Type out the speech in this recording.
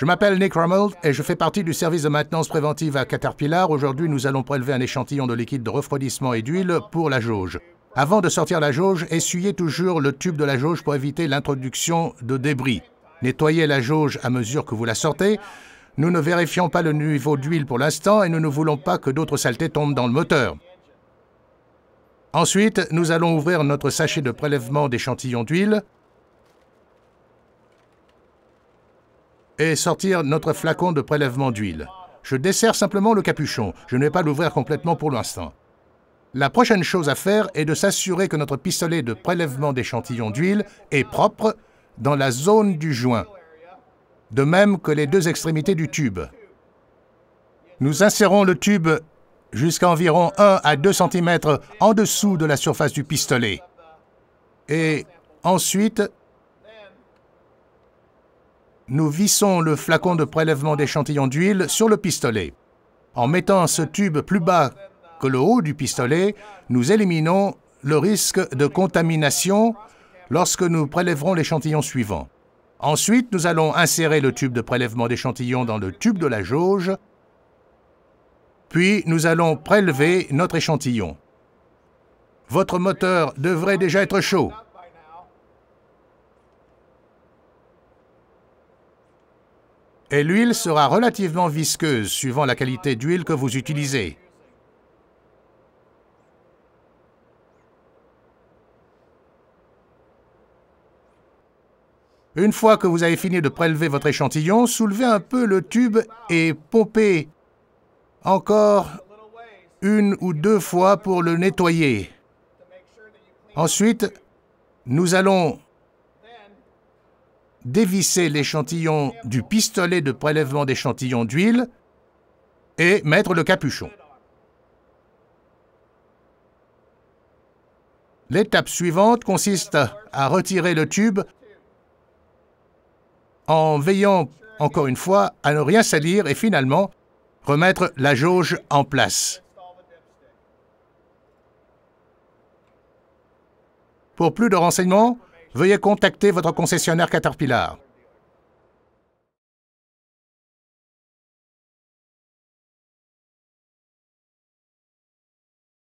Je m'appelle Nick Rummel et je fais partie du service de maintenance préventive à Caterpillar. Aujourd'hui, nous allons prélever un échantillon de liquide de refroidissement et d'huile pour la jauge. Avant de sortir la jauge, essuyez toujours le tube de la jauge pour éviter l'introduction de débris. Nettoyez la jauge à mesure que vous la sortez. Nous ne vérifions pas le niveau d'huile pour l'instant et nous ne voulons pas que d'autres saletés tombent dans le moteur. Ensuite, nous allons ouvrir notre sachet de prélèvement d'échantillons d'huile. et sortir notre flacon de prélèvement d'huile. Je desserre simplement le capuchon, je ne vais pas l'ouvrir complètement pour l'instant. La prochaine chose à faire est de s'assurer que notre pistolet de prélèvement d'échantillons d'huile est propre dans la zone du joint, de même que les deux extrémités du tube. Nous insérons le tube jusqu'à environ 1 à 2 cm en dessous de la surface du pistolet. Et ensuite, nous vissons le flacon de prélèvement d'échantillons d'huile sur le pistolet. En mettant ce tube plus bas que le haut du pistolet, nous éliminons le risque de contamination lorsque nous prélèverons l'échantillon suivant. Ensuite, nous allons insérer le tube de prélèvement d'échantillons dans le tube de la jauge, puis nous allons prélever notre échantillon. Votre moteur devrait déjà être chaud. et l'huile sera relativement visqueuse suivant la qualité d'huile que vous utilisez. Une fois que vous avez fini de prélever votre échantillon, soulevez un peu le tube et pompez encore une ou deux fois pour le nettoyer. Ensuite, nous allons dévisser l'échantillon du pistolet de prélèvement d'échantillons d'huile et mettre le capuchon. L'étape suivante consiste à retirer le tube en veillant encore une fois à ne rien salir et finalement remettre la jauge en place. Pour plus de renseignements, veuillez contacter votre concessionnaire Caterpillar.